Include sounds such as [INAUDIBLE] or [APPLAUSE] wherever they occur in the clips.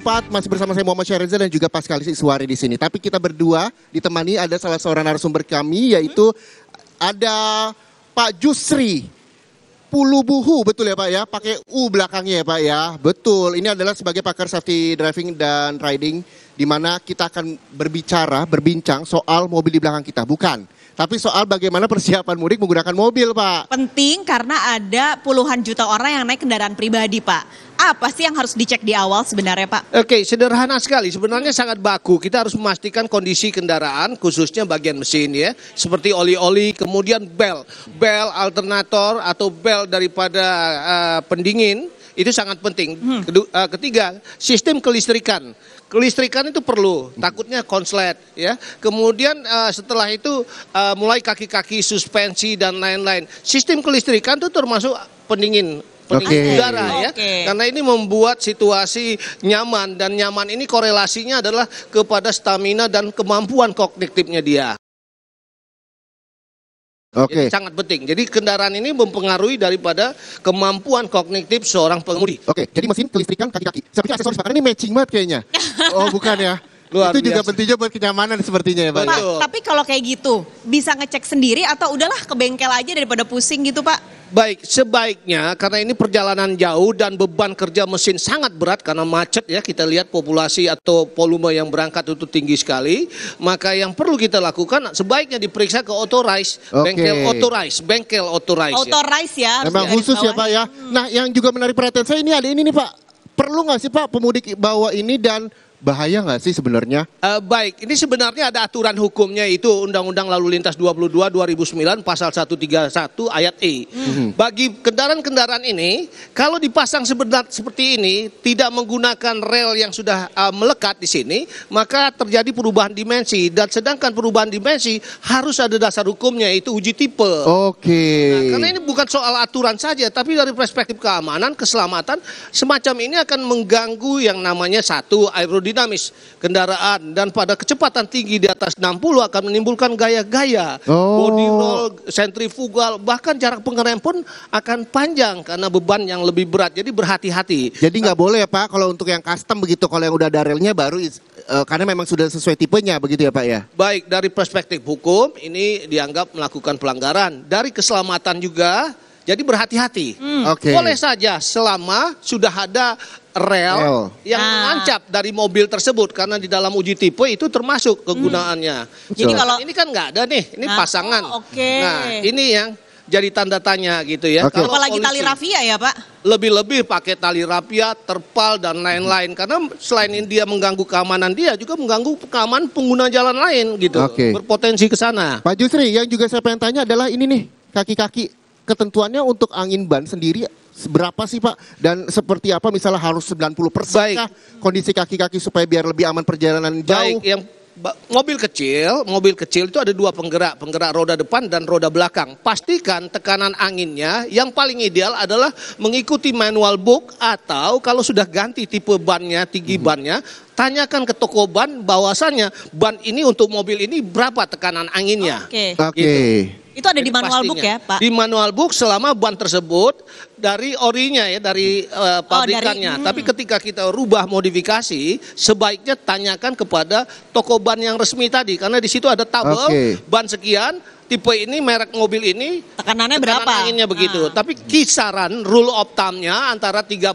24 masih bersama saya Muhammad Syahrizal dan juga Pascal Iswari di sini. Tapi kita berdua ditemani ada salah seorang narasumber kami yaitu ada Pak Jusri Pulubuhu betul ya Pak ya pakai U belakangnya ya Pak ya betul ini adalah sebagai pakar safety driving dan riding di mana kita akan berbicara, berbincang soal mobil di belakang kita, bukan. Tapi soal bagaimana persiapan mudik menggunakan mobil, Pak. Penting karena ada puluhan juta orang yang naik kendaraan pribadi, Pak. Apa sih yang harus dicek di awal sebenarnya, Pak? Oke, sederhana sekali. Sebenarnya sangat baku. Kita harus memastikan kondisi kendaraan, khususnya bagian mesin ya. Seperti oli-oli, kemudian bel. Bel alternator atau bel daripada uh, pendingin itu sangat penting. Hmm. Eh, ketiga, sistem kelistrikan kelistrikan itu perlu, takutnya konslet ya. Kemudian uh, setelah itu uh, mulai kaki-kaki suspensi dan lain-lain. Sistem kelistrikan itu termasuk pendingin pendingin okay. udara ya. Karena ini membuat situasi nyaman dan nyaman ini korelasinya adalah kepada stamina dan kemampuan kognitifnya dia. Oke. Okay. sangat penting. Jadi kendaraan ini mempengaruhi daripada kemampuan kognitif seorang pengemudi. Oke, okay. jadi mesin kelistrikan kaki-kaki. Saya pikir aksesoris makanan ini matching banget kayaknya. [LAUGHS] Oh, bukan ya. Luar itu biasa. juga pentingnya buat kenyamanan sepertinya ya Pak. Pak tapi kalau kayak gitu bisa ngecek sendiri atau udahlah ke bengkel aja daripada pusing gitu Pak? Baik, sebaiknya karena ini perjalanan jauh dan beban kerja mesin sangat berat karena macet ya kita lihat populasi atau volume yang berangkat itu tinggi sekali. Maka yang perlu kita lakukan sebaiknya diperiksa ke authorized, okay. bengkel authorized, bengkel authorized. Authorized ya. ya Memang khusus ya Pak ya. Nah yang juga menarik perhatian saya ini ada ini nih Pak. Perlu nggak sih Pak pemudik bawa ini dan bahaya nggak sih sebenarnya? Uh, baik, ini sebenarnya ada aturan hukumnya itu Undang-Undang Lalu Lintas 22 2009 pasal 131 ayat E. Hmm. Bagi kendaraan-kendaraan ini, kalau dipasang sebenar seperti ini tidak menggunakan rel yang sudah uh, melekat di sini, maka terjadi perubahan dimensi dan sedangkan perubahan dimensi harus ada dasar hukumnya itu uji tipe. Oke. Okay. Nah, karena ini bukan soal aturan saja, tapi dari perspektif keamanan, keselamatan, semacam ini akan mengganggu yang namanya satu aerodinamik dinamis kendaraan dan pada kecepatan tinggi di atas 60 akan menimbulkan gaya-gaya, oh. body roll, sentrifugal, bahkan jarak pengerem pun akan panjang karena beban yang lebih berat. Jadi berhati-hati. Jadi nggak boleh ya Pak kalau untuk yang custom begitu, kalau yang udah ada relnya baru uh, karena memang sudah sesuai tipenya begitu ya Pak ya. Baik, dari perspektif hukum ini dianggap melakukan pelanggaran. Dari keselamatan juga jadi berhati-hati. Hmm. Okay. Boleh saja selama sudah ada rel, rel. yang ah. mengancap dari mobil tersebut karena di dalam uji tipe itu termasuk hmm. kegunaannya. Hmm. Jadi kalau ini kan nggak ada nih, ini nah, pasangan. Oh, okay. Nah, ini yang jadi tanda tanya gitu ya. Okay. Kalau Apalagi polisi, tali rafia ya Pak? Lebih-lebih pakai tali rafia, terpal dan lain-lain. Hmm. Karena selain ini dia mengganggu keamanan dia juga mengganggu keamanan pengguna jalan lain gitu. Okay. Berpotensi ke sana. Pak Jusri yang juga saya pengen tanya adalah ini nih kaki-kaki ketentuannya untuk angin ban sendiri berapa sih Pak? Dan seperti apa misalnya harus 90 persen kah kondisi kaki-kaki supaya biar lebih aman perjalanan jauh? Baik, yang mobil kecil, mobil kecil itu ada dua penggerak, penggerak roda depan dan roda belakang. Pastikan tekanan anginnya yang paling ideal adalah mengikuti manual book atau kalau sudah ganti tipe bannya, tinggi mhm. bannya, tanyakan ke toko ban bahwasannya ban ini untuk mobil ini berapa tekanan anginnya. Oke. Okay. Oke. Okay. Gitu. Itu ada Jadi di manual pastinya. book ya, Pak? Di manual book selama ban tersebut dari orinya ya, dari uh, eh, pabrikannya. Oh, dari, hmm. Tapi ketika kita rubah modifikasi, sebaiknya tanyakan kepada toko ban yang resmi tadi karena di situ ada tabel okay. ban sekian, tipe ini merek mobil ini tekanannya tekanan berapa? Anginnya begitu. Nah. Tapi kisaran rule of thumb-nya antara 34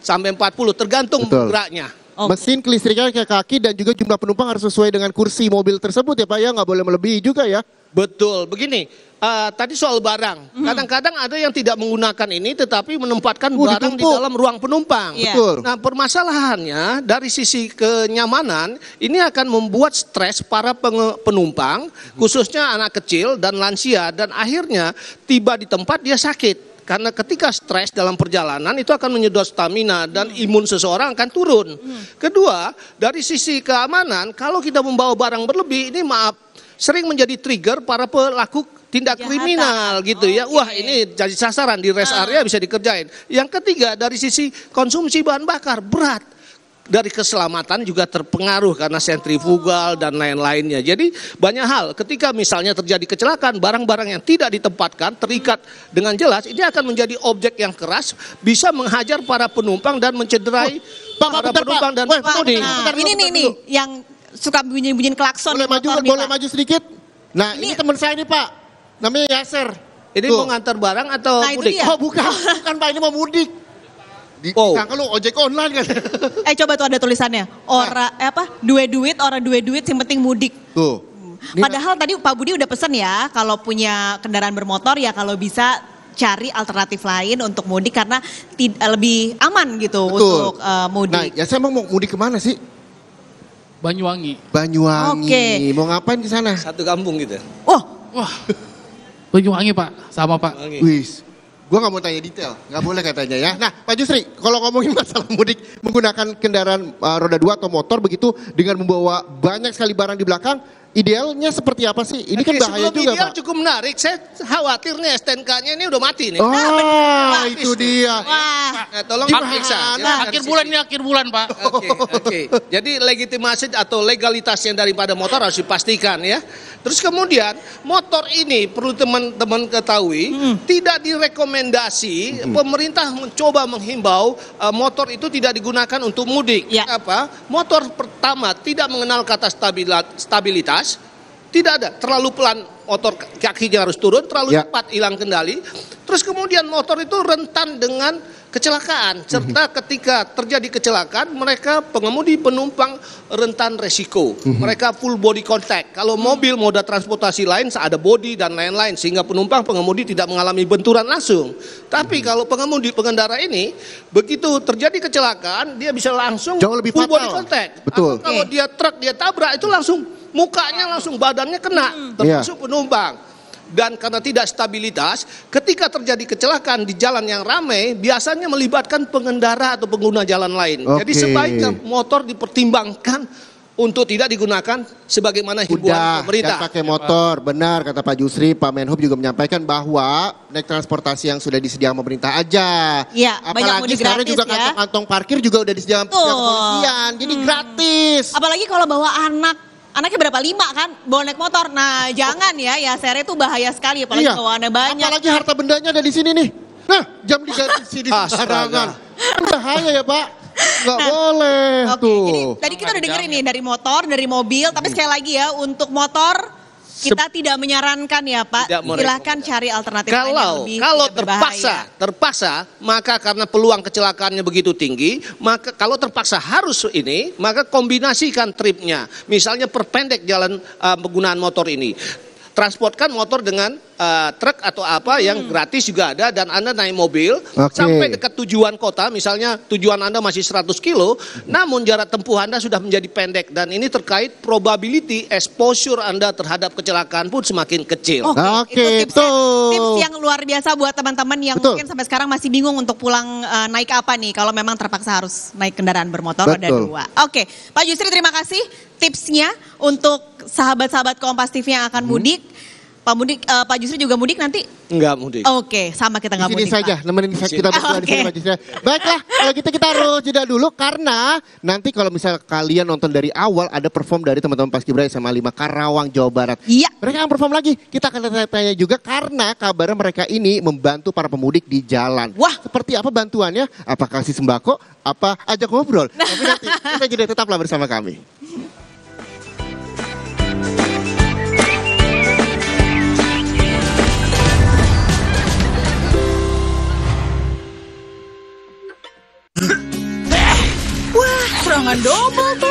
sampai 40 tergantung Betul. geraknya. Okay. Mesin kelistrikan ke kaki dan juga jumlah penumpang harus sesuai dengan kursi mobil tersebut ya Pak ya, nggak boleh melebihi juga ya. Betul, begini. Uh, tadi soal barang, kadang-kadang ada yang tidak menggunakan ini tetapi menempatkan oh, barang ditumpuk. di dalam ruang penumpang. Yeah. Betul. Nah permasalahannya dari sisi kenyamanan ini akan membuat stres para penumpang, khususnya anak kecil dan lansia dan akhirnya tiba di tempat dia sakit. Karena ketika stres dalam perjalanan itu akan menyedot stamina dan hmm. imun seseorang akan turun. Hmm. Kedua, dari sisi keamanan, kalau kita membawa barang berlebih, ini maaf, sering menjadi trigger para pelaku tindak Jahatan. kriminal gitu ya. oh, ya. Okay. Wah, iya, ini iya. jadi sasaran di rest ah. area bisa dikerjain. Yang ketiga dari sisi konsumsi bahan bakar berat dari keselamatan juga terpengaruh karena sentrifugal dan lain-lainnya. Jadi banyak hal ketika misalnya terjadi kecelakaan barang-barang yang tidak ditempatkan terikat dengan jelas ini akan menjadi objek yang keras bisa menghajar para penumpang dan mencederai oh, Pak, para bentar, penumpang pak. dan pengemudi. Nah, ini nih nih yang suka bunyi bunyi klakson. Boleh maju motor, boleh maju sedikit. Nah, ini, ini teman saya nih Pak. Namanya Yaser. Ini Tuh. mau ngantar barang atau nah, mudik? Oh bukan, [LAUGHS] bukan Pak, ini mau mudik. Di, wow. Sangka lu ojek online kan. [LAUGHS] eh coba tuh ada tulisannya. Ora nah. apa? Dua duit, ora dua duit, yang penting mudik. Tuh. Hmm. Nina. Padahal tadi Pak Budi udah pesen ya, kalau punya kendaraan bermotor ya kalau bisa cari alternatif lain untuk mudik karena eh, lebih aman gitu Betul. untuk uh, mudik. Nah, ya saya mau mudik kemana sih? Banyuwangi. Banyuwangi. Oke. Okay. Mau ngapain ke sana? Satu kampung gitu. Oh. Wah. Banyuwangi Pak, sama Pak. Wis. Gue nggak mau tanya detail, nggak boleh katanya ya. Nah, Pak Justri, kalau ngomongin masalah mudik menggunakan kendaraan uh, roda dua atau motor begitu dengan membawa banyak sekali barang di belakang, idealnya seperti apa sih? Ini kan Oke, kan bahaya sebelum juga, ideal Pak. cukup menarik. Saya khawatir nih STNK-nya ini udah mati nih. Oh, nah, itu dia. Wah. Nah, tolong diperiksa. Nah, akhir bulan ini akhir bulan, Pak. Oke, oke. Jadi legitimasi atau legalitasnya daripada motor harus dipastikan ya. Terus kemudian motor ini perlu teman-teman ketahui hmm. tidak direkomendasi hmm. pemerintah mencoba menghimbau uh, motor itu tidak digunakan untuk mudik. Ya. Apa? Motor pertama tidak mengenal kata stabilitas tidak ada. Terlalu pelan motor kakinya harus turun, terlalu ya. cepat hilang kendali. Terus kemudian motor itu rentan dengan kecelakaan. Serta mhm. ketika terjadi kecelakaan, mereka pengemudi penumpang rentan resiko. Mhm. Mereka full body contact. Kalau mobil moda transportasi lain ada body dan lain-lain sehingga penumpang pengemudi tidak mengalami benturan langsung. Tapi mhm. kalau pengemudi pengendara ini begitu terjadi kecelakaan, dia bisa langsung full body contact. Betul. Atau kalau dia truk dia tabrak itu langsung mukanya langsung badannya kena, hmm. termasuk iya. penumpang. Dan karena tidak stabilitas, ketika terjadi kecelakaan di jalan yang ramai, biasanya melibatkan pengendara atau pengguna jalan lain. Okay. Jadi sebaiknya motor dipertimbangkan untuk tidak digunakan sebagaimana himbauan pemerintah. Sudah, pakai motor, benar kata Pak Jusri, Pak Menhub juga menyampaikan bahwa naik transportasi yang sudah disediakan pemerintah aja. Iya, Apalagi mudik gratis, juga ya. kantong-kantong parkir juga sudah disediakan pemerintah. jadi hmm. gratis. Apalagi kalau bawa anak anaknya berapa lima kan bawa naik motor. Nah jangan ya ya sere itu bahaya sekali apalagi iya. kalau banyak. Apalagi harta bendanya ada di sini nih. Nah jam di sini sembarangan. Bahaya ya pak. Gak nah, boleh okay. tuh. Jadi, tadi kita udah dengerin nih ya. dari motor, dari mobil. Tapi hmm. sekali lagi ya untuk motor kita Se tidak menyarankan ya Pak, silahkan cari alternatif kalau, lain yang lebih Kalau terpaksa, terpaksa, maka karena peluang kecelakaannya begitu tinggi, maka kalau terpaksa harus ini, maka kombinasikan tripnya. Misalnya perpendek jalan uh, penggunaan motor ini transportkan motor dengan uh, truk atau apa yang hmm. gratis juga ada dan Anda naik mobil okay. sampai dekat tujuan kota misalnya tujuan Anda masih 100 kilo hmm. namun jarak tempuh Anda sudah menjadi pendek dan ini terkait probability exposure Anda terhadap kecelakaan pun semakin kecil. Oke, okay. okay. itu tips, ya. tips yang luar biasa buat teman-teman yang Betul. mungkin sampai sekarang masih bingung untuk pulang uh, naik apa nih kalau memang terpaksa harus naik kendaraan bermotor Betul. ada dua. Oke, okay. Pak Justri terima kasih tipsnya untuk sahabat-sahabat Kompas TV yang akan hmm. mudik? Hmm. Pak Mudik, uh, Pak Jusri juga mudik nanti? Enggak mudik. Oke, okay, sama kita nggak mudik. Jadi saja, nemenin saya kita berdua okay. di sini Pak Jusri. [LAUGHS] Baiklah, kalau gitu kita harus jeda dulu karena nanti kalau misal kalian nonton dari awal ada perform dari teman-teman Pas Paskibra SMA 5 Karawang, Jawa Barat. Iya. Mereka yang perform lagi. Kita akan tanya tanya juga karena kabarnya mereka ini membantu para pemudik di jalan. Wah, seperti apa bantuannya? Apa kasih sembako? Apa ajak ngobrol? [LAUGHS] Tapi nanti kita jeda tetaplah bersama kami. a noble